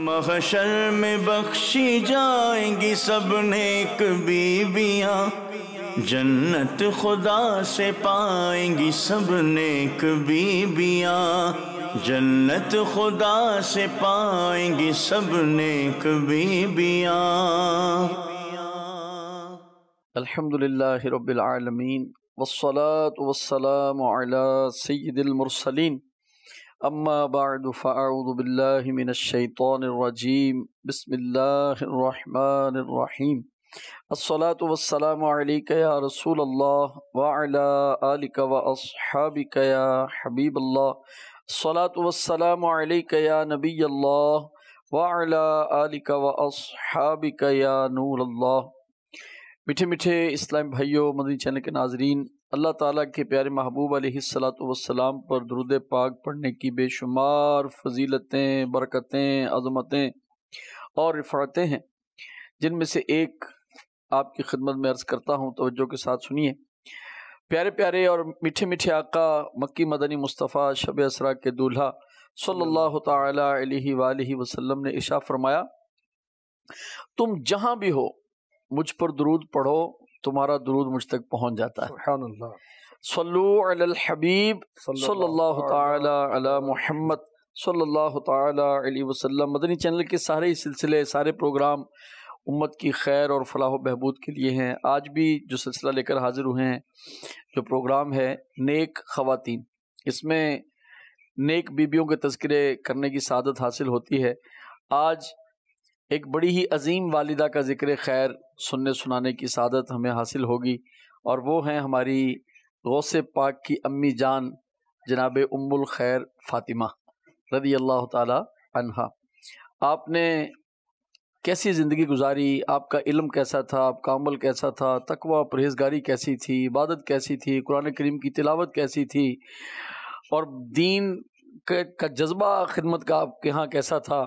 महशर में बख्शी जाएंगी सब नेक बीबियां जन्नत खुदा से पाएंगी सब नेक बीबियां जन्नत खुदा से पाएंगी सब नेक बीबियां अल्हम्दुलिल्लाह रब्बिल आलमीन वस्सलात वस्सलाम अला सय्यिदिल मुरसलीन अम्मा बाद फ़ाउदबिल्लिमिनशैतरजीम बसमीम अस्सलातु वस्सलामु अलैका या रसूल अल्लाह व अला आलिका व अस्हाबिका या हबीब अल्लाह अस्सलातु वस्सलामु अलैका या नबी अल्लाह व अला आलिका व अस्हाबिका या नूर अल्लाह मीठे मीठे इस्लाम भाइयों मदनी चैनल के नाजरीन अल्लाह ताला के प्यारे महबूब वसलाम पर दरुद पाक पढ़ने की बेशुमार फजीलतें बरकतें अजमतें और रिफातें हैं जिनमें से एक आपकी खिदमत में अर्ज़ करता हूँ तोज्जो के साथ सुनिए प्यारे प्यारे और मीठे मीठे आका मक्की मदनी मुस्तफ़ा शब असरा के दूल्हा सल्लल्लाहु अलैहि वसल्लम ने इशा फरमाया तुम जहाँ भी हो मुझ पर दरूद पढ़ो तुम्हारा दरूद मुझ तक पहुँच जाता है सल्लु हबीब सल्लल्लाहु मदनी चैनल के सारे सिलसिले सारे प्रोग्राम उम्मत की खैर और फलाह बहबूद के लिए हैं आज भी जो सिलसिला लेकर हाजिर हुए हैं जो प्रोग्राम है नेक ख़वातीन इसमें नेक बीबियों के तस्करे करने की सादत हासिल होती है आज एक बड़ी ही अजीम वालिदा का ज़िक्र खैर सुनने सुनाने की सादत हमें हासिल होगी और वो हैं हमारी गौस पाक की अम्मी जान जनाब उम्मुल खैर फ़ातिमा रदी अल्लाह तहा आपने कैसी ज़िंदगी गुजारी आपका इल्म कैसा था आपका अमल कैसा था तकवा परहेजगारी कैसी थी इबादत कैसी थी कुरान करीम की तिलावत कैसी थी और दीन का जज्बा खिदमत का आपके यहाँ कैसा था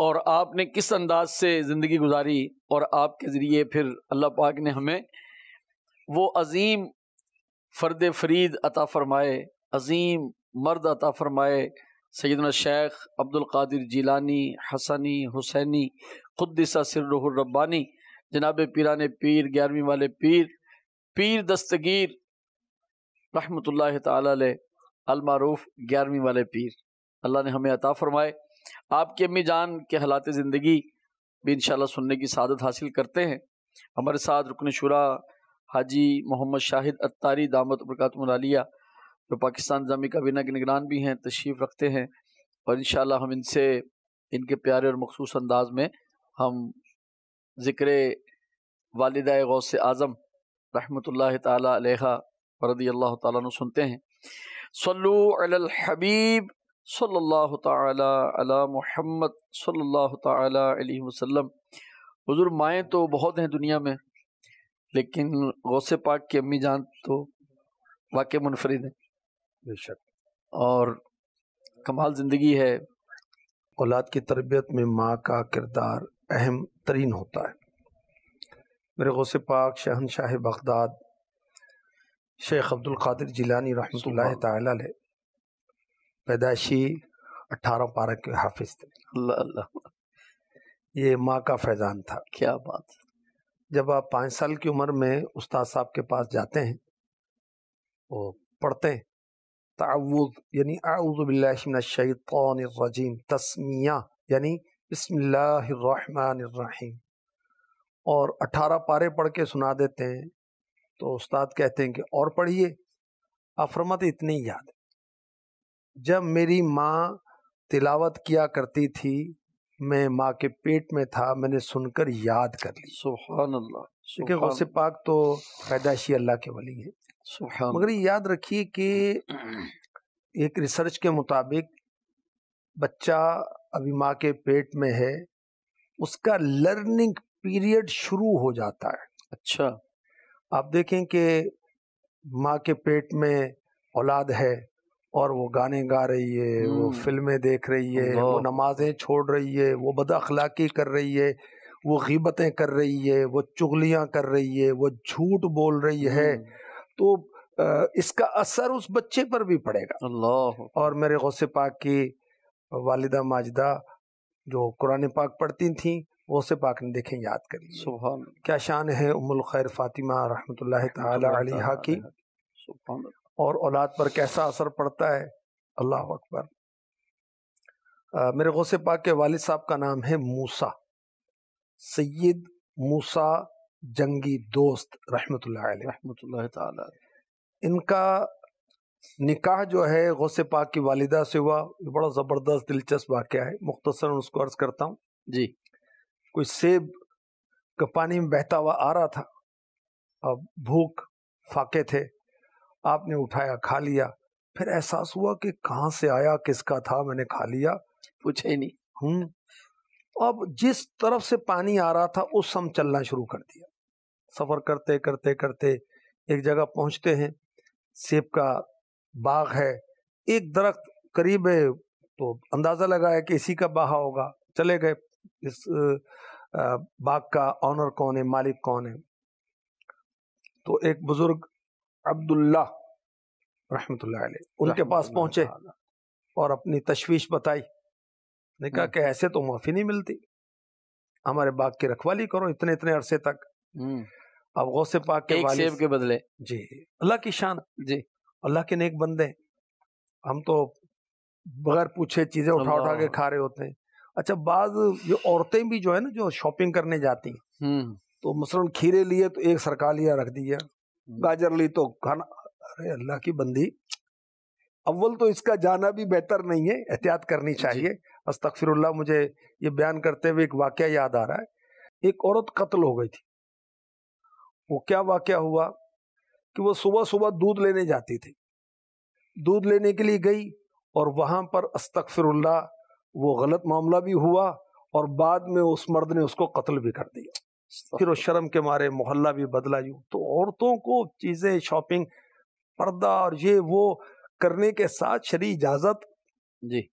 और आपने किस अंदाज से ज़िंदगी गुजारी और आपके ज़रिए फिर अल्लाह पाक ने हमें वो अजीम फ़र्द फरीद अता फ़रमाए अजीम मर्द अता फ़रमाए सैदना शेख अब्दुल कादिर हसनी हुसैनी खुदसा सिर्रब्बानी जनाब पीरान पीर ग्यारहवीं वाले पीर पीर दस्तगीर रहमत ला तमारूफ़ ग्यारहवीं वाले पीर अल्लाह ने हमें अता फ़रमाए आपकी अम्मी जान के हालात ज़िंदगी भी इन सुनने की सादत हासिल करते हैं हमारे साथ रुकन शुरा हाजी मोहम्मद शाहिद अत्तारी दामद बरकतमलिया जो पाकिस्तान जामी काबीना के निगरान भी हैं तशरीफ़ रखते हैं और इन हम इनसे इनके प्यारे और मखसूस अंदाज में हम ज़िक्र वालदा गौस आज़म रहमत ला तला रदी अल्लाह तुनते हैं सल्लु हबीब सल्लल्लाहु ताला अला मोहम्मद सल्लल्लाहु ताला अलैहि वसल्लम हुजूर माएँ तो बहुत हैं दुनिया में लेकिन गौसे पाक की अम्मी जान तो वाकई मुनफरद हैं बेशक और कमाल ज़िंदगी है औलाद की तरबियत में माँ का किरदार अहम तरीन होता है मेरे गौसे पाक शहन शाह Baghdad Sheikh Abdul Qadir Jilani रहमत पैदाशी अट्ठारह पारा के हाफिज थे अल्लाह अल्लाह ये माँ का फैज़ान था क्या बात जब आप पाँच साल की उम्र में उस्ताद साहब के पास जाते हैं वो पढ़ते हैं तावुद यानी आउज़बिल्लाशमीम तस्मिया यानी बसमीम और अठारह पारे पढ़ के सुना देते हैं तो उस्ताद कहते हैं कि और पढ़िए अफरमत इतनी याद है जब मेरी माँ तिलावत किया करती थी मैं माँ के पेट में था मैंने सुनकर याद कर ली सुबहान अल्लाह क्योंकि गौसे पाक तो पैदाशी अल्लाह के वली है सुबहान मगर याद रखिए कि एक रिसर्च के मुताबिक बच्चा अभी माँ के पेट में है उसका लर्निंग पीरियड शुरू हो जाता है अच्छा आप देखें कि माँ के पेट में औलाद है और वो गाने गा रही है वो हम्म। फिल्में देख रही है वो नमाजें छोड़ रही है वो बद अखलाकी कर रही है वो गिबतें कर रही है वो चुगलियाँ कर रही है वो झूठ बोल रही है हम्म। तो इसका असर उस बच्चे पर भी पड़ेगा अल्लाह और मेरे गौसे पाक की वालिदा माजदा जो कुरान पाक पढ़ती थी गौसे पाक ने देखें याद कर सुबह क्या शान है उमुल खैर फातिमा रहमतुल्लाह ताला की और औलाद पर कैसा असर पड़ता है अल्लाह अकबर मेरे गौसे पाक के वालिद साहब का नाम है मूसा सैयद मूसा जंगी दोस्त रहमत रहमत इनका निकाह जो है गौसे पाक की वालिदा से हुआ बड़ा ज़बरदस्त दिलचस्प वाक़ है मुख्तसर उसको अर्ज़ करता हूँ जी कोई सेब का पानी में बहता हुआ आ रहा था अब भूख फाके थे आपने उठाया खा लिया फिर एहसास हुआ कि कहाँ से आया किसका था मैंने खा लिया पूछे नहीं हम्म अब जिस तरफ से पानी आ रहा था उस सम चलना शुरू कर दिया सफर करते करते करते एक जगह पहुंचते हैं सेब का बाग है एक दरख्त करीब है तो अंदाज़ा लगाया कि इसी का बहा होगा चले गए इस बाग का ऑनर कौन है मालिक कौन है तो एक बुजुर्ग अब्दुल्ला रहमत उनके पास पहुंचे और अपनी तशवीश बताई ने कहा हम्म। कि ऐसे तो माफी नहीं मिलती हमारे बाग की रखवाली करो इतने इतने अरसे तक हम्म। अब गौसे पाक के वाले सेव के बदले जी अल्लाह की शान जी अल्लाह के नेक बंदे हम तो बगैर पूछे चीजें उठा उठा के खा रहे होते हैं अच्छा बाज जो औरतें भी जो है ना जो शॉपिंग करने जाती हैं हम्म। तो मसलन खीरे लिए तो एक सरका लिया रख दिया गाजर ली तो खाना अरे अल्लाह की बंदी अव्वल तो इसका जाना भी बेहतर नहीं है एहतियात करनी चाहिए अस्तफिरल्ला मुझे ये बयान करते हुए एक वाक्य याद आ रहा है एक औरत कत्ल हो गई थी वो क्या वाक्य हुआ कि वो सुबह सुबह दूध लेने जाती थी दूध लेने के लिए गई और वहां पर अस्तफिरल्ला वो गलत मामला भी हुआ और बाद में उस मर्द ने उसको कत्ल भी कर दिया फिर वो शर्म के मारे मोहल्ला भी बदला यूँ तो औरतों को चीज़ें शॉपिंग पर्दा और ये वो करने के साथ शरी इजाज़त जी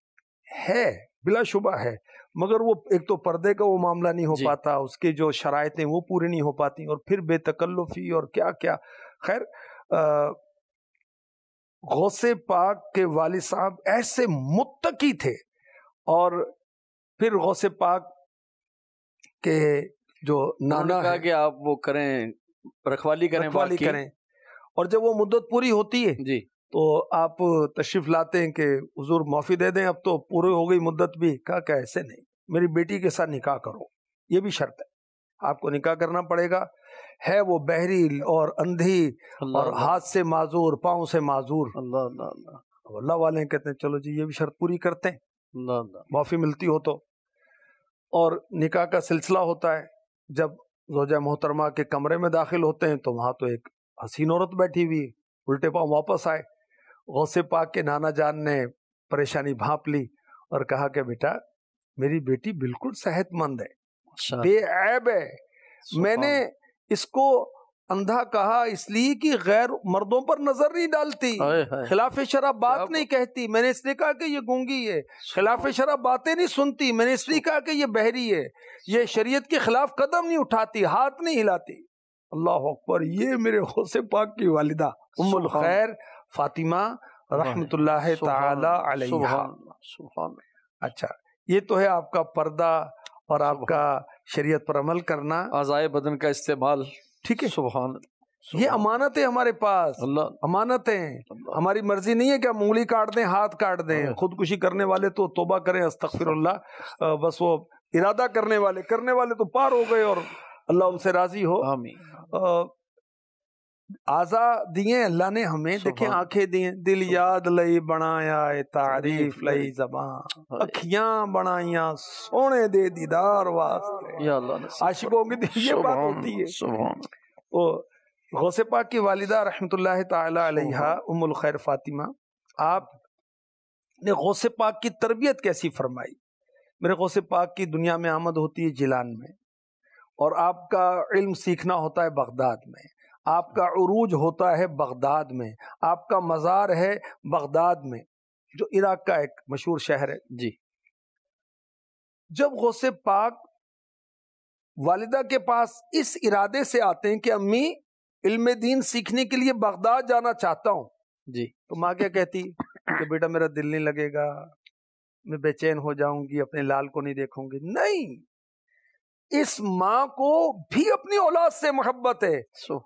है बिलाशुबा है मगर वो एक तो पर्दे का वो मामला नहीं हो पाता उसके जो शरायतें वो पूरी नहीं हो पाती और फिर बेतकल्लुफी और क्या क्या खैर गौसे पाक के वाले साहब ऐसे मुत्तकी थे और फिर गौसे पाक के जो नाना है कि आप वो करें रखवाली करें रखवाली करें और जब वो मुद्दत पूरी होती है जी तो आप तशरीफ लाते हैं कि हजूर माफ़ी दे दें अब तो पूरी हो गई मुद्दत भी कहा क्या ऐसे नहीं मेरी बेटी के साथ निकाह करो ये भी शर्त है आपको निकाह करना पड़ेगा है वो बहरी और अंधी और हाथ से माजूर पाँव से माजूर अल्लाह अल्लाह वाले कहते हैं चलो जी ये भी शर्त पूरी करते हैं माफ़ी मिलती हो तो और निकाह का सिलसिला होता है जब रोजा मोहतरमा के कमरे में दाखिल होते हैं तो वहां तो एक हसीन औरत बैठी हुई उल्टे पाँव वापस आए गौसे पाक के नाना जान ने परेशानी भाप ली और कहा कि बेटा मेरी बेटी बिल्कुल सेहतमंद है बेऐब है मैंने इसको अंधा कहा इसलिए कि गैर मर्दों पर नजर नहीं डालती खिलाफ शराब बात नहीं कहती मैंने इसलिए कहा कि ये गूंगी है खिलाफ शराब बातें नहीं सुनती मैंने इसलिए कहा कि ये बहरी है ये शरीयत के खिलाफ कदम नहीं उठाती हाथ नहीं हिलाती अल्लाह अकबर ये मेरे गौसे पाक की वालिदा उम्मुल खैर फातिमा रहमतुल्लाह तआला अच्छा ये तो है आपका पर्दा और आपका शरीयत पर अमल करना आज़ाए बदन का इस्तेमाल ठीक है सुबहान ये अमानत है हमारे पास अमानत है हमारी मर्जी नहीं है कि हम उंगली काट दें हाथ काट दें हाँ। खुदकुशी करने वाले तो तोबा करें अस्तफिरल्ला बस वो इरादा करने वाले करने वाले तो पार हो गए और अल्लाह उनसे राजी हो आजा दिए अल्लाह ने हमें देखे आंखें दिए दिल याद लई बनाया तारीफ लई जबान अखिया बनाइया सोने दे दीदार वास्ते आशिकों की तो ये बात होती है ओ गौसे पाक की वालिदा रहमतुल्लाह ताला अलैहा उम्मुल खैर फातिमा आप ने गौसे पाक की तरबियत कैसी फरमाई मेरे गौसे पाक की दुनिया में आमद होती है जिलान में और आपका इल्म सीखना होता है बगदाद में आपका अरूज होता है बगदाद में आपका मज़ार है बगदाद में जो इराक का एक मशहूर शहर है जी जब गौसे पाक वालिदा के पास इस इरादे से आते हैं कि अम्मी इल्म दीन सीखने के लिए बगदाद जाना चाहता हूं जी तो माँ क्या कहती कि बेटा मेरा दिल नहीं लगेगा मैं बेचैन हो जाऊंगी अपने लाल को नहीं देखूंगी नहीं इस माँ को भी अपनी औलाद से मोहब्बत है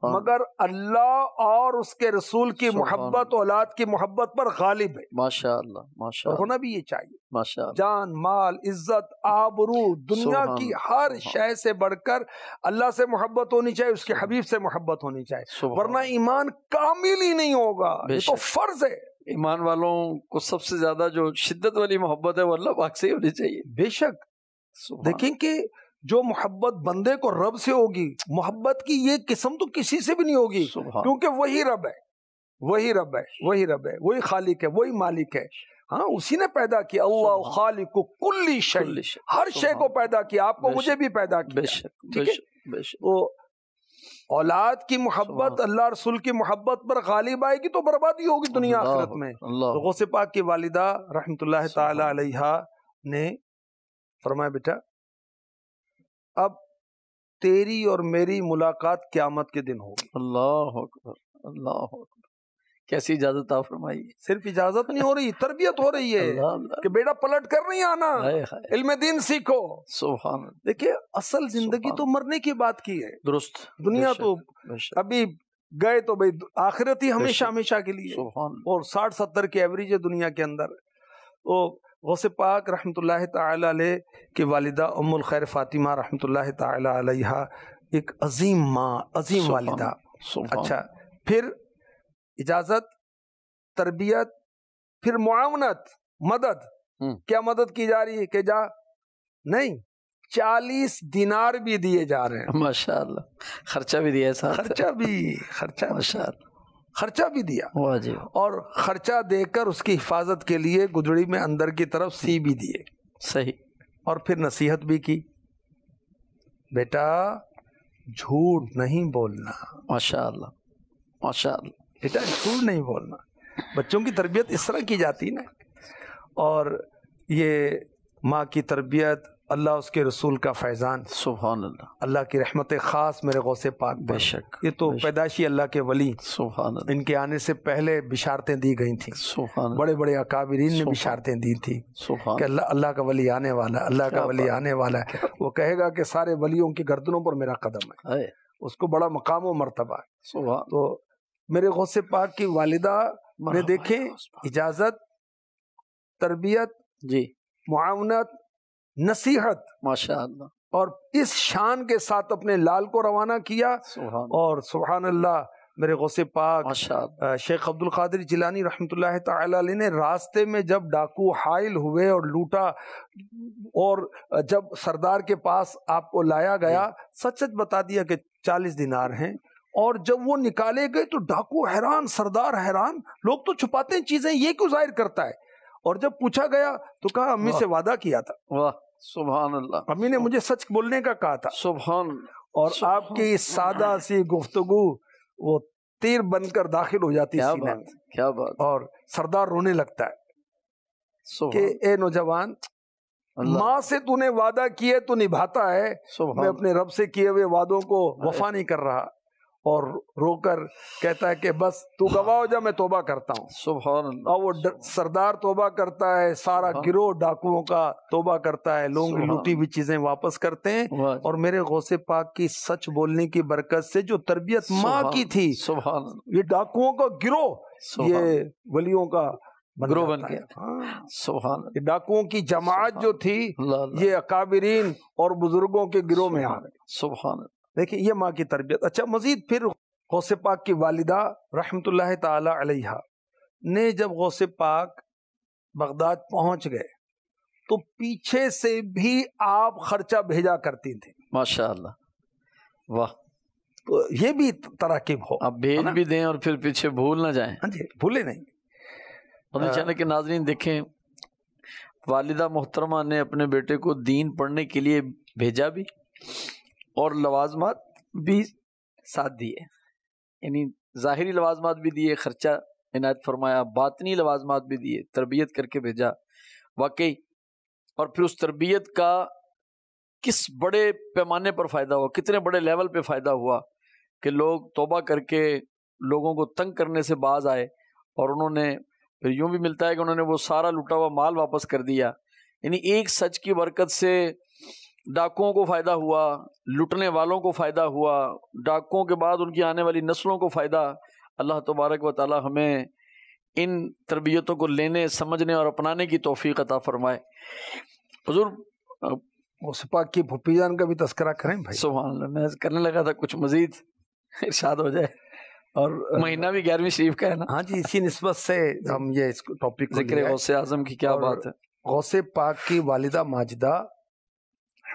मगर अल्लाह और उसके रसूल की मोहब्बत औलाद की मोहब्बत पर गालिब है माशा माशा होना भी ये चाहिए माशा जान माल इज्जत आबरू दुनिया की हर शय से बढ़कर अल्लाह से मोहब्बत होनी चाहिए उसके हबीब से मोहब्बत होनी चाहिए वरना ईमान कामिल ही नहीं होगा तो फर्ज है ईमान वालों को सबसे ज्यादा जो शिद्दत वाली मोहब्बत है वो अल्लाह पाक से ही होनी चाहिए बेशक देखें कि जो मोहब्बत बंदे को रब से होगी मोहब्बत की ये किस्म तो किसी से भी नहीं होगी क्योंकि वही रब है वही रब है वही रब है वही खालिक है वही मालिक है हाँ उसी ने पैदा किया अल्लाह खालिक को कुल्ली शय हर शय को पैदा किया आपको मुझे भी पैदा किया ठीक है तो औलाद की मोहब्बत अल्लाह रसूल की मोहब्बत पर गालिब आएगी तो बर्बादी होगी दुनिया आखिरत में तो गौसे पाक की वालिदा रहमत तहा ने फरमाया बेटा अब तेरी और मेरी मुलाकात क्यामत के दिन होगी अल्लाह अकबर अल्लाह अकबर कैसी इजाजत आप फरमाइए सिर्फ इजाजत नहीं हो रही तरबियत हो रही है अल्ला, अल्ला। कि बेटा पलट कर नहीं आना इल्म दीन सीखो सुबह देखिए असल जिंदगी तो मरने की बात की है दुरुस्त दुनिया तो अभी गए तो भाई आखिरत ही हमेशा हमेशा के लिए और साठ सत्तर की एवरेज है दुनिया के अंदर तो गौस पाक रहमतुल्ला ताली की वालदा उम्मुल खैर फ़ातिमा रहमतुल्ला ताली एक अजीम माँ अजीम वालदा अच्छा फिर इजाज़त तरबियत फिर मुआवनत मदद हम्म। क्या मदद की जा रही है कि जा नहीं चालीस दिनार भी दिए जा रहे हैं माशा खर्चा भी दिया है खर्चा भी खर्चा माशा खर्चा भी दिया और खर्चा देकर उसकी हिफाजत के लिए गुदड़ी में अंदर की तरफ सी भी दिए सही और फिर नसीहत भी की बेटा झूठ नहीं बोलना माशाल्लाह माशाल्लाह बेटा झूठ नहीं बोलना बच्चों की तरबियत इस तरह की जाती है ना और ये माँ की तरबियत अल्लाह उसके रसूल का फैज़ान सुबहान अल्लाह की रहमत ख़ास मेरे गौसे पाक बेशक ये तो पैदाशी अल्लाह के वली सुबह इनके आने से पहले बिशारतें दी गई थी सुबह बड़े बड़े अकाबरीन ने बिशारतें दी थी सुबह अल्लाह अल्लाह का वली आने वाला अल्लाह का वली आने वाला है वो कहेगा कि सारे वलियों की गर्दनों पर मेरा कदम है उसको बड़ा मकाम व मरतबा है सुबह तो मेरे गौसे पाक की वालदा ने देखे इजाज़त तरबियत जी मुआवनत नसीहत माशा और इस शान के साथ अपने लाल को रवाना किया और सुबहान अल्लाह मेरे गौसे पाक शेख अब्दुल कादिर जिलानी रहमतुल्लाह ने रास्ते में जब डाकू हायल हुए और लूटा और जब सरदार के पास आपको लाया गया सच सच बता दिया कि चालीस दिनार हैं और जब वो निकाले गए तो डाकू हैरान सरदार हैरान लोग तो छुपाते हैं चीज़ें ये क्यों जाहिर करता है और जब पूछा गया तो कहा अम्मी से वादा किया था वाह सुबह अल्लाह अम्मी ने मुझे सच बोलने का कहा था सुबह और सुभान आपकी सादा सी गुफ्तगु वो तीर बनकर दाखिल हो जाती क्या बात क्या बात और सरदार रोने लगता है कि ए नौजवान माँ से तूने वादा किए तो निभाता है मैं अपने रब से किए हुए वादों को वफा नहीं कर रहा और रोकर कहता है कि बस तू गवाह हो जा मैं तोबा करता हूँ सुबह और वो सरदार तोबा करता है सारा गिरोह डाकुओं का तोबा करता है लोग लूटी हुई चीजें वापस करते हैं और मेरे गौसे पाक की सच बोलने की बरकत से जो तरबियत माँ की थी सुबह ये डाकुओं का गिरोह ये वलियों का गिरोह बन गया हाँ। ये डाकुओं की जमात जो थी ये अकाबरीन और बुजुर्गों के गिरोह में आ गए सुबह देखिए ये माँ की तरबियत अच्छा मजीद फिर गौसे पाक की वालिदा रहमत तहा ने जब गौसे पाक बगदाद पहुंच गए तो पीछे से भी आप खर्चा भेजा करती थी माशा वाह तो ये भी तरकीब हो आप भेज भी दें और फिर पीछे भूल ना जाए हाँ भूले नहीं अपने चैनल के नाजरीन देखें वालिदा मोहतरमा ने अपने बेटे को दीन पढ़ने के लिए भेजा भी और लवाजमात भी साथ दिए यानी ज़ाहरी लवाजमात भी दिए ख़र्चा इनायत फरमाया बातनी लवाजमात भी दिए तरबियत करके भेजा वाकई और फिर उस तरबियत का किस बड़े पैमाने पर फ़ायदा हुआ कितने बड़े लेवल पर फ़ायदा हुआ कि लोग तोबा करके लोगों को तंग करने से बाज आए और उन्होंने फिर यूँ भी मिलता है कि उन्होंने वो सारा लुटा हुआ माल वापस कर दिया यानी एक सच की बरकत से डाकुओं को फ़ायदा हुआ लुटने वालों को फ़ायदा हुआ डाकुओं के बाद उनकी आने वाली नस्लों को फ़ायदा अल्लाह तबारक व ताली हमें इन तरबियतों को लेने समझने और अपनाने की तोफ़ी अता फ़रमाए हजूर पाक की भुप्पी जान का भी तस्करा करें भाई सुबह मैं करने लगा था कुछ मज़ीद इर्शाद हो जाए और महीना भी ग्यारहवीं शरीफ का है ना हाँ जी इसी नस्बत से हम ये इस टॉपिक जिक्र गौसे आजम की क्या बात है गौसे पाक की वालिदा माजदा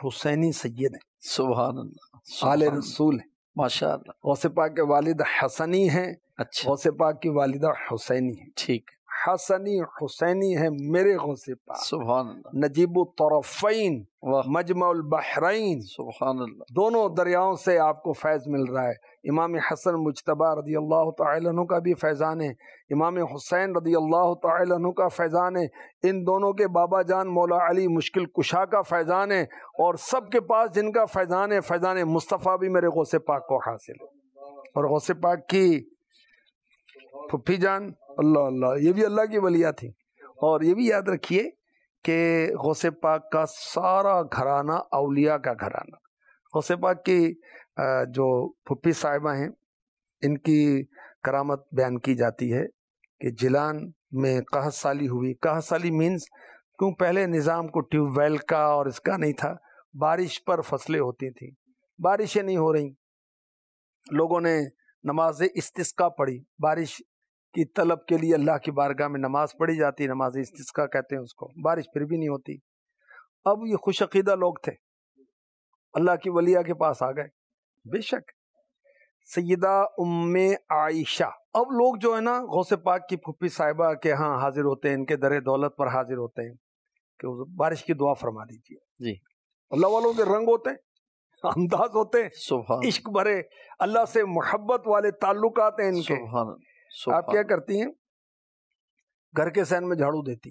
हुसैनी सैद हैं सुबह आल रसूल हैं माशा गौसे पाक के वालिद हसनी हैं अच्छा गौसे पाक की वालिदा हुसैनी है ठीक हसनी हुसैनी है मेरे गौसे पाक सुबहान नजीब तरफ़ैन मजमल बहरीन सुबहान दोनों दरियाओं से आपको फैज़ मिल रहा है इमाम हसन मुशतबा रदी अल्लाह तु का भी फैज़ान है इमाम हुसैन रदी अल्लाह तन का फैज़ान है इन दोनों के बाबा जान मौला अली मुश्किल कुशा का फैज़ान है और सब के पास जिनका फैज़ान है फैज़ान मुस्तफ़ा भी मेरे गौसे पाक को हासिल है और गौसे पाक की फुफी जान अल्लाह अल्लाह ये भी अल्लाह की वलिया थी और ये भी याद रखिए कि गौसे पाक का सारा घराना अलिया का घराना गौसे पाक की जो फुप्पी साहिबा हैं इनकी करामत बयान की जाती है कि जिलान में कहसाली हुई कहसाली मीन्स क्यों पहले निज़ाम को ट्यूबवेल का और इसका नहीं था बारिश पर फसलें होती थी बारिशें नहीं हो रही लोगों ने नमाज इस्तिसका पढ़ी बारिश की तलब के लिए अल्लाह की बारगाह में नमाज पढ़ी जाती नमाज इसका कहते हैं उसको बारिश फिर भी नहीं होती अब ये खुशीदा लोग थे अल्लाह की वलिया के पास आ गए बेशक सयदा उम आयशा अब लोग जो है ना गौस पाक की फुफी साहिबा के यहाँ हाजिर होते हैं इनके दर दौलत पर हाजिर होते हैं कि बारिश की दुआ फरमा दीजिए जी अल्लाह वालों के रंग होते हैं अंदाज होते हैं इश्क भरे अल्लाह से मोहब्बत वाले ताल्लुकात हैं इनके आप क्या करती हैं घर के सहन में झाड़ू देती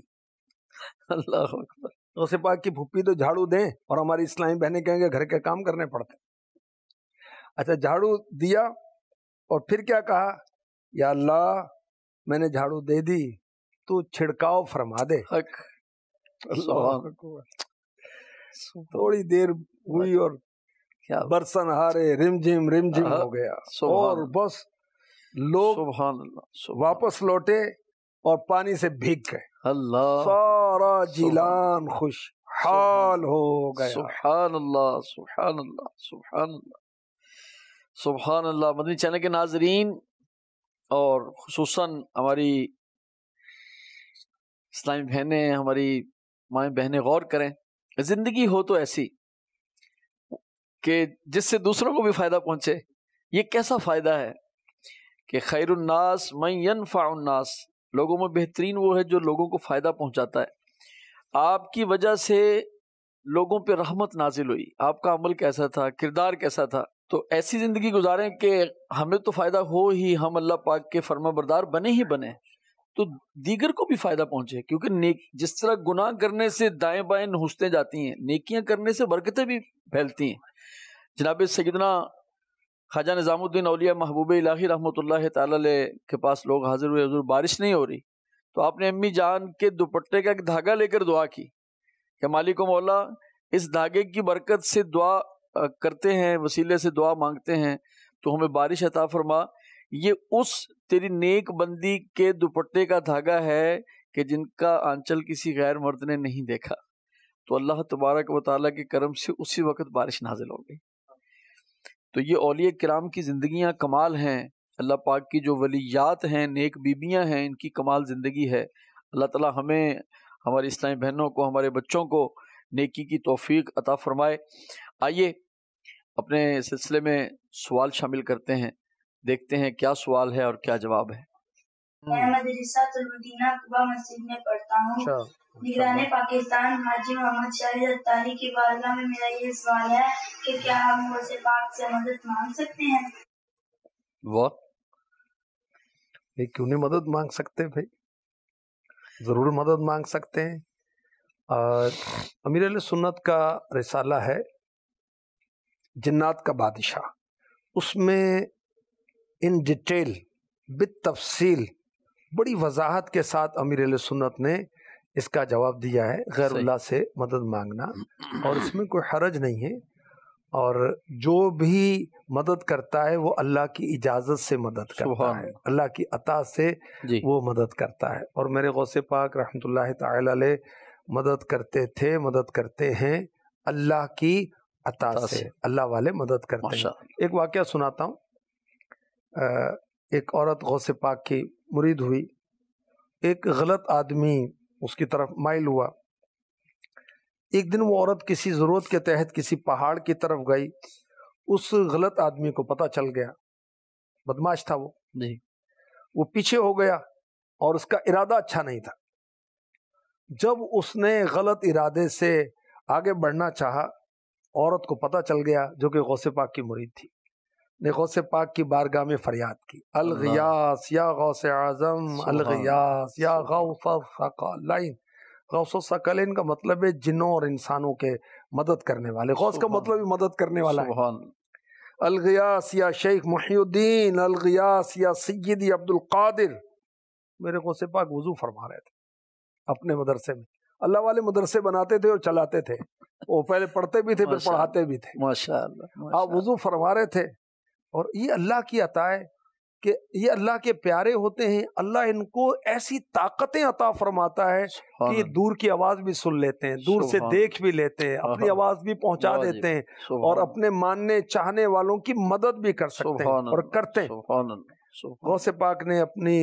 अल्लाह अकबर पाक की भुप्पी तो झाड़ू दें और हमारी इस्लामी बहनें कहेंगे घर के काम करने पड़ते अच्छा झाड़ू दिया और फिर क्या कहा या अल्लाह मैंने झाड़ू दे दी तू छिड़काव फरमा दे हक थोड़ी देर हुई और क्या बरसन हारे रिमझिम रिमझिम हाँ, हो गया और बस लोग वापस लौटे और पानी से भीग गए अल्लाह सारा जिलान खुश हाल हो गया सुबहान अल्लाह सुबहान अल्लाह सुबहान अल्लाह सुबहान अल्लाह मदनी चैनल के नाजरीन और खसूस हमारी इस्लामी बहनें हमारी माए बहनें गौर करें ज़िंदगी हो तो ऐसी कि जिससे दूसरों को भी फ़ायदा पहुंचे ये कैसा फ़ायदा है कि खैरनास मैन फ़ाउन्नास लोगों में बेहतरीन वो है जो लोगों को फ़ायदा पहुंचाता है आपकी वजह से लोगों पे रहमत नाजिल हुई आपका अमल कैसा था किरदार कैसा था तो ऐसी ज़िंदगी गुजारें कि हमें तो फ़ायदा हो ही हम अल्लाह पाक के फर्माबरदार बने ही बने तो दीगर को भी फ़ायदा पहुँचे क्योंकि नेक जिस तरह गुनाह करने से दाएँ बाएँ नहुसते जाती हैं नेकियाँ करने से बरकतें भी फैलती हैं जनाब सैदना ख्वाजा निज़ामुद्दीन अलिया महबूब इलाही रहमत के पास लोग हाजिर हुए हजूर बारिश नहीं हो रही तो आपने अम्मी जान के दुपट्टे का एक धागा लेकर दुआ की कि मालिक मौला इस धागे की बरकत से दुआ करते हैं वसीले से दुआ मांगते हैं तो हमें बारिश अता फरमा ये उस तेरी नेक बंदी के दुपट्टे का धागा है कि जिनका आंचल किसी गैर मर्द ने नहीं देखा तो अल्लाह तबारक व के करम से उसी वक्त बारिश नाजिल हो गई तो ये अलिया कराम की ज़िंदियाँ कमाल हैं अल्लाह पाक की जो वलियात हैं नेक बीबियाँ हैं इनकी कमाल ज़िंदगी है अल्लाह ताला हमें हमारी इस्लामी बहनों को हमारे बच्चों को नेकी की तोफ़ी अता फ़रमाए आइए अपने सिलसिले में सवाल शामिल करते हैं देखते हैं क्या सवाल है और क्या जवाब है मैं मदरसा मस्जिद में पढ़ता हूँ अच्छा, निगरान अच्छा। पाकिस्तान हाजी मोहम्मद शाहिद में मेरा ये सवाल है कि क्या हम पाक से मदद मांग सकते हैं वाह ये क्यों नहीं मदद मांग सकते भाई ज़रूर मदद मांग सकते हैं और अमीर अल सुन्नत का रिसाला है जिन्नात का बादशाह उसमें इन डिटेल तफसील बड़ी वजाहत के साथ अमीर सुन्नत ने इसका जवाब दिया है गैर अल्लाह से मदद मांगना और इसमें कोई हरज नहीं है और जो भी मदद करता है वो अल्लाह की इजाज़त से मदद करता है अल्लाह की अता से वो मदद करता है और मेरे गौसे पाक रहमतुल्लाह ताला मदद करते थे मदद करते हैं अल्लाह की अता से अल्लाह वाले मदद करते हैं एक वाक़ सुनाता हूँ एक औरत गौसे पाक की मुरीद हुई एक गलत आदमी उसकी तरफ माइल हुआ एक दिन वो औरत किसी ज़रूरत के तहत किसी पहाड़ की तरफ गई उस गलत आदमी को पता चल गया बदमाश था वो जी वो पीछे हो गया और उसका इरादा अच्छा नहीं था जब उसने गलत इरादे से आगे बढ़ना चाहा औरत को पता चल गया जो कि गौसे पाक की मुरीद थी ने गौस पाक की बारगाह में फरियाद की अलगयास या गौस आजम अलगयास या गौसाइन गौसकलिन का मतलब है जिनों और इंसानों के मदद करने वाले गौस का मतलब ही मदद करने वाला है अलगयास या शेख मुहीद्दीन अलगयास या सैदी अब्दुल कादिर मेरे गौस पाक वजू फरमा रहे थे अपने मदरसे में अल्लाह वाले मदरसे बनाते थे और चलाते थे वो पहले पढ़ते भी थे फिर पढ़ाते भी थे माशा आप वजू फरमा रहे थे और ये अल्लाह की अता है कि ये अल्लाह के प्यारे होते हैं अल्लाह इनको ऐसी ताकतें अता फरमाता है कि दूर की आवाज़ भी सुन लेते हैं दूर से देख भी लेते हैं अपनी आवाज़ भी पहुंचा देते हैं और अपने मानने चाहने वालों की मदद भी कर सकते हैं और करते हैं गौ से पाक ने अपनी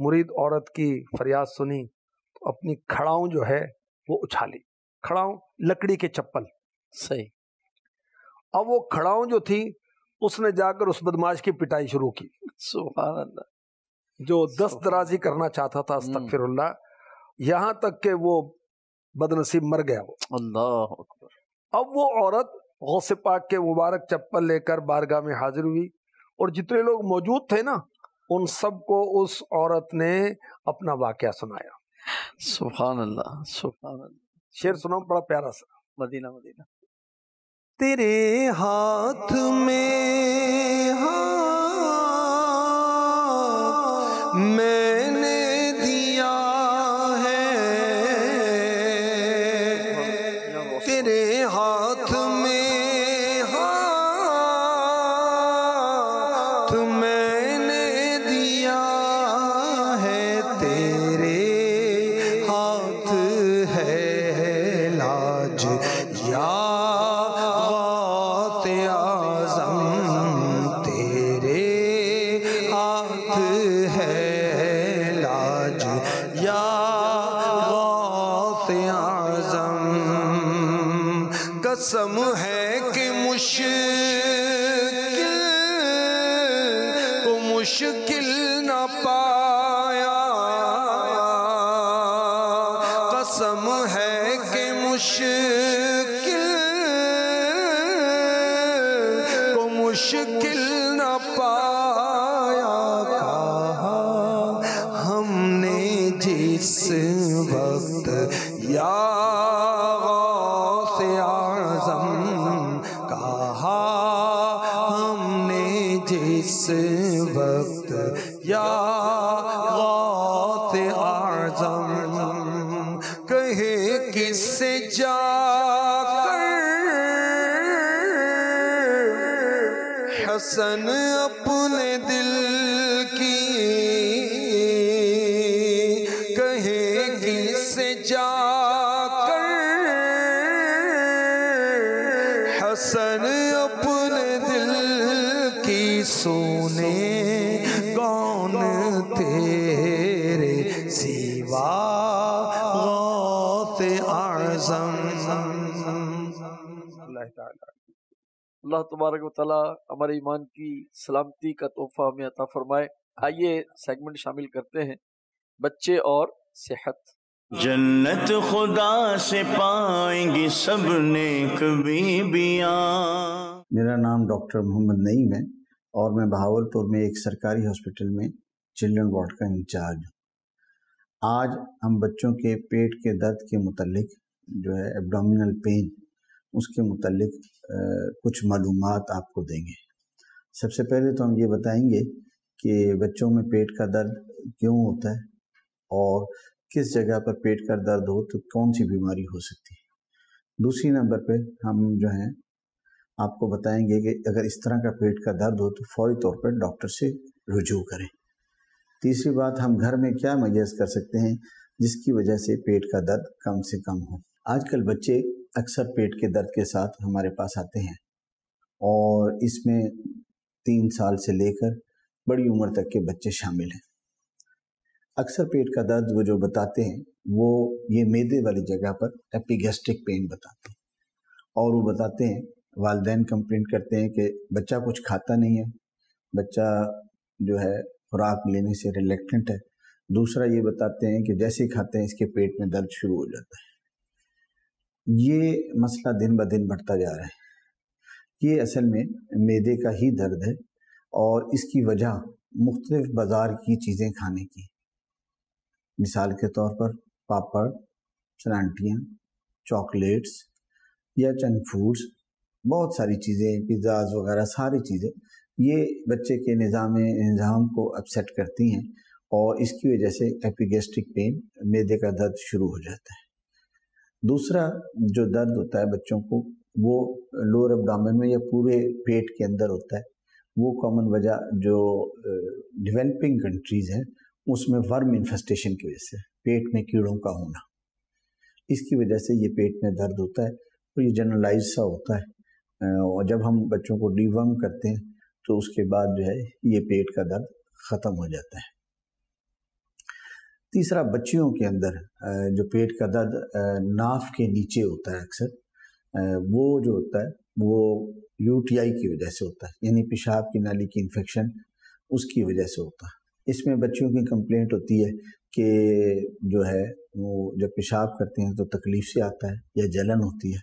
मुरीद औरत की फरियाद सुनी तो अपनी खड़ाऊ जो है वो उछाली खड़ाऊ लकड़ी के चप्पल सही अब वो खड़ाऊ जो थी उसने जाकर उस बदमाश की पिटाई शुरू की जो दस दराजी करना चाहता था हम्म। अस्तफिरल्ला यहां तक के वो बदनसीब मर गया वो अल्लाह अब वो औरत गौसे पाक के मुबारक चप्पल लेकर बारगाह में हाजिर हुई और जितने लोग मौजूद थे ना उन सबको उस औरत ने अपना वाक्य सुनाया सुबह अल्लाह सुबहान शेर सुनाओ बड़ा प्यारा सा मदीना मदीना तेरे हाथ में हाँ मैं मुश्किल न पा अल्लाह तबारक वाली हमारे ईमान की सलामती का तोहफा हमें अता फरमाए आइए सेगमेंट शामिल करते हैं बच्चे और सेहत जन्नत खुदा से पाएंगे सब ने कभी मेरा नाम डॉक्टर मोहम्मद नईम है और मैं बहावलपुर में एक सरकारी हॉस्पिटल में चिल्ड्रन वार्ड का इंचार्ज हूँ आज हम बच्चों के पेट के दर्द के मुतलिक जो है एब्डोमिनल पेन उसके मतलब कुछ मालूम आपको देंगे सबसे पहले तो हम ये बताएंगे कि बच्चों में पेट का दर्द क्यों होता है और किस जगह पर पेट का दर्द हो तो कौन सी बीमारी हो सकती है दूसरी नंबर पे हम जो हैं आपको बताएंगे कि अगर इस तरह का पेट का दर्द हो तो फौरी तौर पर डॉक्टर से रुजू करें तीसरी बात हम घर में क्या मयस कर सकते हैं जिसकी वजह से पेट का दर्द कम से कम हो आजकल बच्चे अक्सर पेट के दर्द के साथ हमारे पास आते हैं और इसमें तीन साल से लेकर बड़ी उम्र तक के बच्चे शामिल हैं अक्सर पेट का दर्द वो जो बताते हैं वो ये मेदे वाली जगह पर एपिगेस्टिक पेन बताते हैं और वो बताते हैं वालदे कंप्लेंट करते हैं कि बच्चा कुछ खाता नहीं है बच्चा जो है खुराक लेने से रिलेक्टेंट है दूसरा ये बताते हैं कि जैसे खाते हैं इसके पेट में दर्द शुरू हो जाता है ये मसला दिन ब दिन बढ़ता जा रहा है ये असल में मैदे का ही दर्द है और इसकी वजह मुख्तलिफ बाज़ार की चीज़ें खाने की मिसाल के तौर पर पापड़ सलांटियाँ चॉकलेट्स या चंक फूड्स बहुत सारी चीज़ें पिज़्ज़ाज वगैरह सारी चीज़ें ये बच्चे के निज़ाम निज़ाम को अपसेट करती हैं और इसकी वजह से एपिगेस्ट्रिक पेन मैदे का दर्द शुरू हो जाता है दूसरा जो दर्द होता है बच्चों को वो लोअर एबडामिन में या पूरे पेट के अंदर होता है वो कॉमन वजह जो डेवलपिंग कंट्रीज़ हैं उसमें वर्म इन्फेस्टेशन की वजह से पेट में कीड़ों का होना इसकी वजह से ये पेट में दर्द होता है और ये जनरलाइज सा होता है और जब हम बच्चों को डीवर्म करते हैं तो उसके बाद जो है ये पेट का दर्द ख़त्म हो जाता है तीसरा बच्चियों के अंदर जो पेट का दर्द नाफ के नीचे होता है अक्सर वो जो होता है वो यूटीआई की वजह से होता है यानी पेशाब की नाली की इन्फेक्शन उसकी वजह से होता है इसमें बच्चियों की कंप्लेंट होती है कि जो है वो जब पेशाब करते हैं तो तकलीफ़ से आता है या जलन होती है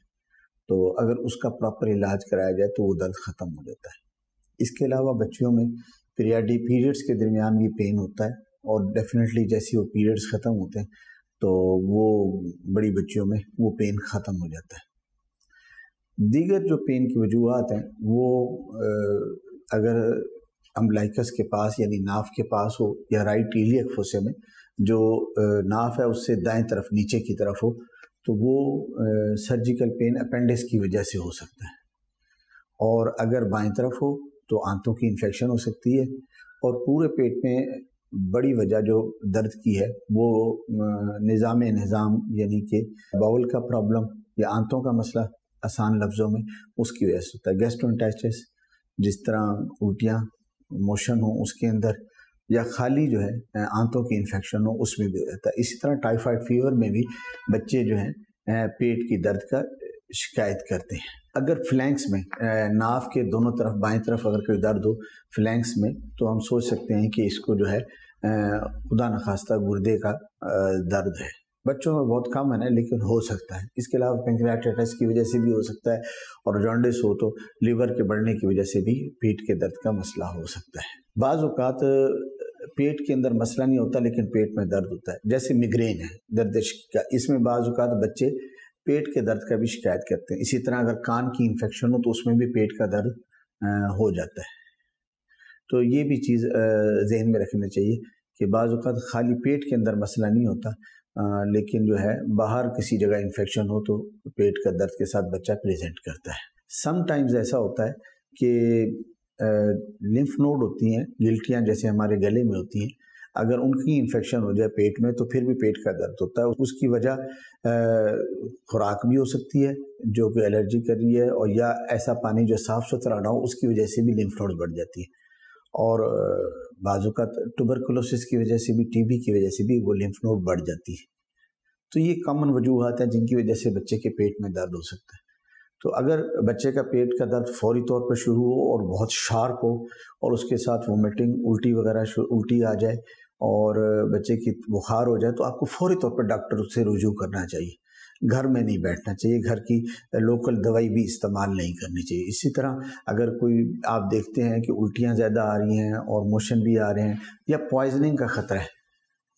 तो अगर उसका प्रॉपर इलाज कराया जाए तो वो दर्द ख़त्म हो जाता है इसके अलावा बच्चियों में पीरियाडी पीरियड्स के दरमियान भी पेन होता है और डेफिनेटली जैसे वो पीरियड्स ख़त्म होते हैं तो वो बड़ी बच्चियों में वो पेन ख़त्म हो जाता है दीगर जो पेन की वजूहत हैं वो अगर अम्बलाइकस के पास यानी नाफ के पास हो या राइट इलियक फोसे में जो नाफ है उससे दाएं तरफ नीचे की तरफ हो तो वो सर्जिकल पेन अपेंडिक्स की वजह से हो सकता है और अगर बाएं तरफ हो तो आंतों की इन्फेक्शन हो सकती है और पूरे पेट में बड़ी वजह जो दर्द की है वो निज़ाम निज़ाम यानी कि बाउल का प्रॉब्लम या आंतों का मसला आसान लफ्ज़ों में उसकी वजह से होता है गैस्ट्रोइंटेस्टिस जिस तरह उल्टियाँ मोशन हो उसके अंदर या खाली जो है आंतों की इन्फेक्शन हो उसमें भी हो जाता है इसी तरह टाइफाइड फीवर में भी बच्चे जो हैं पेट की दर्द का शिकायत करते हैं अगर फ्लैंक्स में नाव के दोनों तरफ बाएं तरफ अगर कोई दर्द हो फ्लैंक्स में तो हम सोच सकते हैं कि इसको जो है खुदा नखास्ता गुर्दे का दर्द है बच्चों में बहुत कम है ना लेकिन हो सकता है इसके अलावा पेंक्रियाटाइटिस की वजह से भी हो सकता है और जॉन्डिस हो तो लीवर के बढ़ने की वजह से भी पेट के दर्द का मसला हो सकता है बाज़ पेट के अंदर मसला नहीं होता लेकिन पेट में दर्द होता है जैसे मिग्रेन है दर्दिश का इसमें बाज़ात बच्चे पेट के दर्द का भी शिकायत करते हैं इसी तरह अगर कान की इन्फेक्शन हो तो उसमें भी पेट का दर्द हो जाता है तो ये भी चीज़ जहन में रखनी चाहिए कि बाज़ात खाली पेट के अंदर मसला नहीं होता लेकिन जो है बाहर किसी जगह इन्फेक्शन हो तो पेट का दर्द के साथ बच्चा प्रेजेंट करता है समटाइम्स ऐसा होता है कि लिम्फ नोड होती हैं गिल्टियाँ जैसे हमारे गले में होती हैं अगर उनकी इन्फेक्शन हो जाए पेट में तो फिर भी पेट का दर्द होता है उसकी वजह खुराक भी हो सकती है जो कि एलर्जी कर रही है और या ऐसा पानी जो साफ़ सुथरा ना हो उसकी वजह से भी लिम्फ नोड्स बढ़ जाती है और बाजू का टुबरकुलोसिस की वजह से भी टीबी की वजह से भी वो लिम्फ नोड बढ़ जाती है तो ये कॉमन वजूहत हैं जिनकी वजह से बच्चे के पेट में दर्द हो सकता है तो अगर बच्चे का पेट का दर्द फौरी तौर पर शुरू हो और बहुत शार्प हो और उसके साथ वोमिटिंग उल्टी वगैरह उल्टी आ जाए और बच्चे की बुखार हो जाए तो आपको फौरी तौर पर डॉक्टर से रुजू करना चाहिए घर में नहीं बैठना चाहिए घर की लोकल दवाई भी इस्तेमाल नहीं करनी चाहिए इसी तरह अगर कोई आप देखते हैं कि उल्टियाँ ज़्यादा आ रही हैं और मोशन भी आ रहे हैं या पॉइजनिंग का खतरा है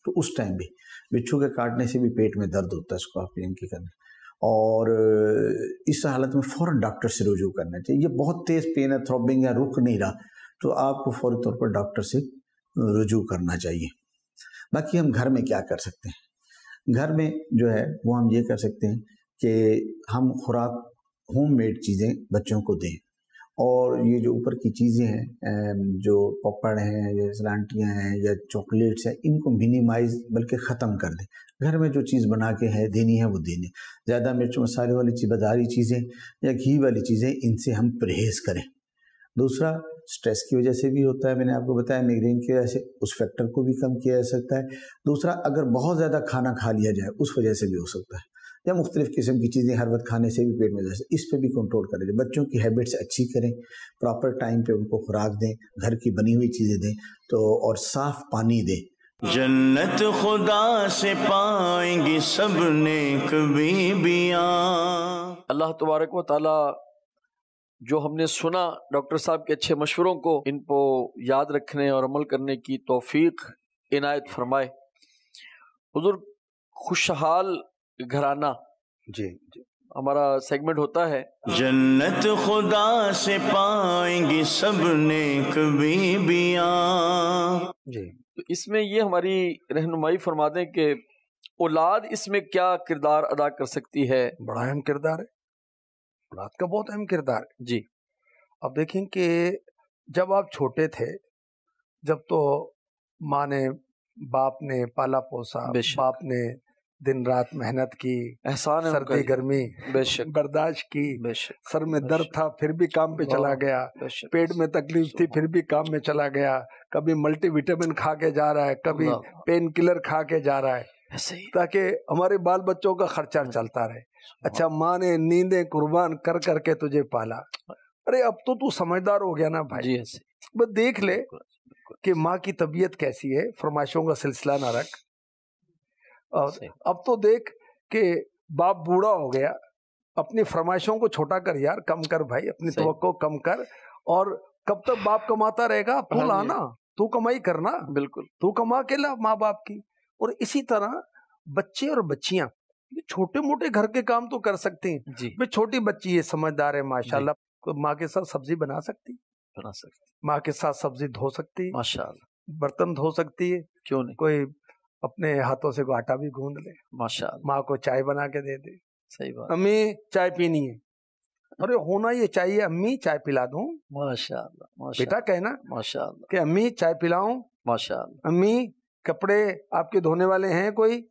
तो उस टाइम भी बिच्छू के काटने से भी पेट में दर्द होता है उसको आप इनके करना और इस हालत में फ़ौर डॉक्टर से रुजू करना चाहिए ये बहुत तेज़ पेन है थ्रॉबिंग है रुक नहीं रहा तो आपको फौरी तौर पर डॉक्टर से रुजू करना चाहिए बाकी हम घर में क्या कर सकते हैं घर में जो है वो हम ये कर सकते हैं कि हम खुराक होम मेड चीज़ें बच्चों को दें और ये जो ऊपर की चीज़ें हैं जो पपड़ हैं या सलांटियाँ हैं या चॉकलेट्स हैं इनको मिनिमाइज बल्कि ख़त्म कर दें घर में जो चीज़ बना के है देनी है वो देने ज़्यादा मिर्च मसाले वाली चीज बाजारी चीज़ें या घी वाली चीज़ें इनसे हम परहेज़ करें दूसरा स्ट्रेस की वजह से भी होता है मैंने आपको बताया मिग्रेन की वजह से उस फैक्टर को भी कम किया जा सकता है दूसरा अगर बहुत ज़्यादा खाना खा लिया जाए उस वजह से भी हो सकता है या मुख्तलिफ़ किस्म की चीज़ें हर वक्त खाने से भी पेट में जा इस पर भी कंट्रोल करें बच्चों की हैबिट्स अच्छी करें प्रॉपर टाइम पे उनको खुराक दें घर की बनी हुई चीज़ें दें तो और साफ़ पानी दें जन्नत खुदा से पाएंगी सब ने कभी भी अल्लाह तबारक वाली जो हमने सुना डॉक्टर साहब के अच्छे मशवरों को इनको याद रखने और अमल करने की तोफीक इनायत फरमाए हजूर खुशहाल घराना जी जी हमारा सेगमेंट होता है जन्नत खुदा से पाएंगे सबने कभी बीबिया जी तो इसमें ये हमारी रहनुमाई फरमा दें कि औलाद इसमें क्या किरदार अदा कर सकती है बड़ा अहम किरदार है रात का बहुत अहम किरदार जी अब देखें कि जब आप छोटे थे जब तो माँ ने बाप ने पाला पोसा बाप ने दिन रात मेहनत की एहसान सर्दी गर्मी बर्दाश्त की सर में दर्द था फिर भी काम पे चला गया पेट में तकलीफ थी फिर भी काम में चला गया कभी मल्टीविटामिन खा के जा रहा है कभी पेन किलर खा के जा रहा है ताकि हमारे बाल बच्चों का खर्चा हाँ चलता रहे अच्छा माँ ने नींदे कुर्बान कर करके तुझे पाला हाँ। अरे अब तो तू समझदार हो गया ना भाई बस देख ले कि माँ की तबीयत कैसी है फरमाइशों का सिलसिला ना रख और अब तो देख के बाप बूढ़ा हो गया अपनी फरमाइशों को छोटा कर यार कम कर भाई अपनी तो कम कर और कब तक बाप कमाता रहेगा तू हाँ लाना तू कमाई करना बिल्कुल तू कमा के ला माँ बाप की और इसी तरह बच्चे और बच्चियां छोटे मोटे घर के काम तो कर सकते हैं जी छोटी बच्ची है समझदार है माशाल्लाह तो माँ के साथ सब्जी बना सकती बना सकती माँ के साथ सब्जी धो सकती है माशाल्लाह बर्तन धो सकती है क्यों नहीं कोई अपने हाथों से को आटा भी गूंद ले माशाल्लाह माँ को चाय बना के दे दे सही बात अम्मी चाय पीनी है अरे होना ये चाहिए अम्मी चाय पिला दू माशा बेटा कहना माशा अम्मी चाय पिलाऊ माशा अम्मी कपड़े आपके धोने वाले हैं कोई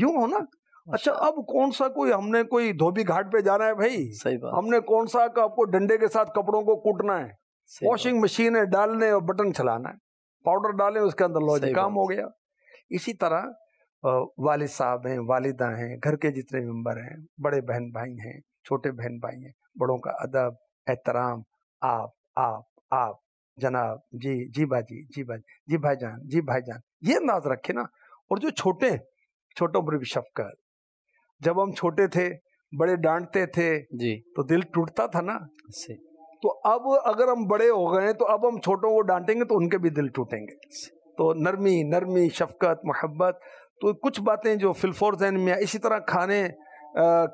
यूं हो ना अच्छा, अच्छा अब कौन सा कोई हमने कोई धोबी घाट पे जाना है भाई सही बात हमने कौन सा आपको डंडे के साथ कपड़ों को कूटना है वॉशिंग मशीन है डालने और बटन चलाना है पाउडर डालें उसके अंदर लो जी काम हो गया इसी तरह वालिद साहब हैं वालिदा हैं घर के जितने मेम्बर हैं बड़े बहन भाई हैं छोटे बहन भाई हैं बड़ों का अदब एहतराम आप आप आप जनाब जी जी बाजी जी बाजी जी भाईजान जी भाईजान ये अंदाज रखे ना और जो छोटे छोटों पर भी शफकत जब हम छोटे थे बड़े डांटते थे जी तो दिल टूटता था ना सही तो अब अगर हम बड़े हो गए तो अब हम छोटों को डांटेंगे तो उनके भी दिल टूटेंगे तो नरमी नरमी शफकत मोहब्बत तो कुछ बातें जो फिलफोर जहन में इसी तरह खाने आ,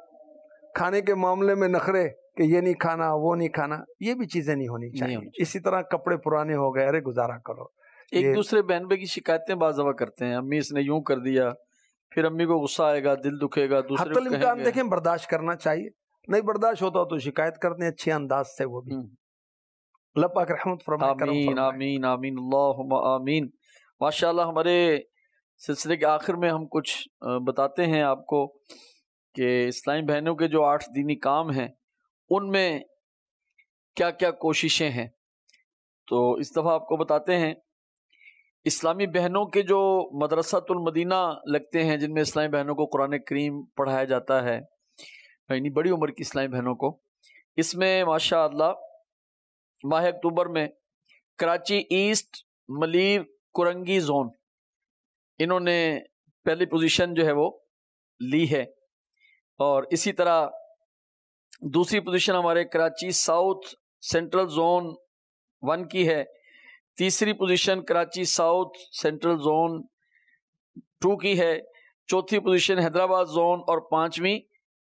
खाने के मामले में नखरे कि ये नहीं खाना वो नहीं खाना ये भी चीज़ें नहीं होनी चाहिए इसी तरह कपड़े पुराने हो गए अरे गुजारा करो एक दूसरे बहन भाई की शिकायतें बाजवा करते हैं अम्मी इसने यूं कर दिया फिर अम्मी को गुस्सा आएगा दिल दुखेगा दूसरा देखें बर्दाश्त करना चाहिए नहीं बर्दाश्त होता तो शिकायत करते हैं अच्छे अंदाज से वो भी हम्म। आमीन आमीन आमीन आमीन माशाल्लाह हमारे सिलसिले के आखिर में हम कुछ बताते हैं आपको कि इस्लामी बहनों के जो आठ दीनी काम हैं उनमें क्या क्या कोशिशें हैं तो इस दफ़ा आपको बताते हैं इस्लामी बहनों के जो मदरसतुलमदीना लगते हैं जिनमें इस्लामी बहनों को कुरान करीम पढ़ाया जाता है यानी बड़ी उम्र की इस्लामी बहनों को इसमें माशा माह अक्टूबर में कराची ईस्ट मलीर कुरंगी जोन इन्होंने पहली पोजीशन जो है वो ली है और इसी तरह दूसरी पोजीशन हमारे Karachi south central zone one की है तीसरी position Karachi south central zone two की है चौथी पोजीशन हैदराबाद जोन और पांचवी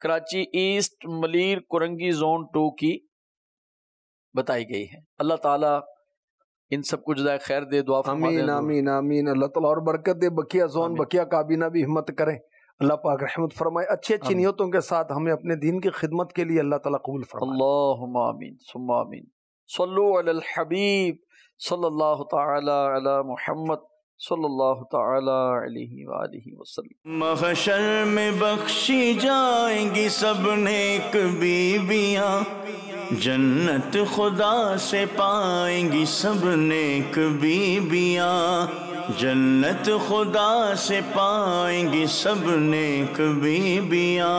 Karachi east Malir Korangi zone two की बताई गई है अल्लाह ताला इन कुछ जदाय खैर दे दुआ आमीन आमीन आमीन अल्लाह ताला और बरकत दे बकिया जोन बकिया काबीना भी हिम्मत करें अल्लाह पाक रहमत फरमाए अच्छी अच्छी नियतों के साथ हमें अपने दीन की खिदमत के लिए अल्लाह ताला कबूल फरमाए अल्लाह आमीन सुम्मा आमीन सल्लु अलल हबीब सल्लल्लाहु तआला अला मोहम्मद सल्लल्लाहु तआला अलैहि वालैहि वसल्लम महशर में बख्शी जाएंगी सब नेक बीबियां जन्नत खुदा से पाएंगी सब नेक बीबियां जन्नत खुदा से पाएंगी सब नेक बीबियां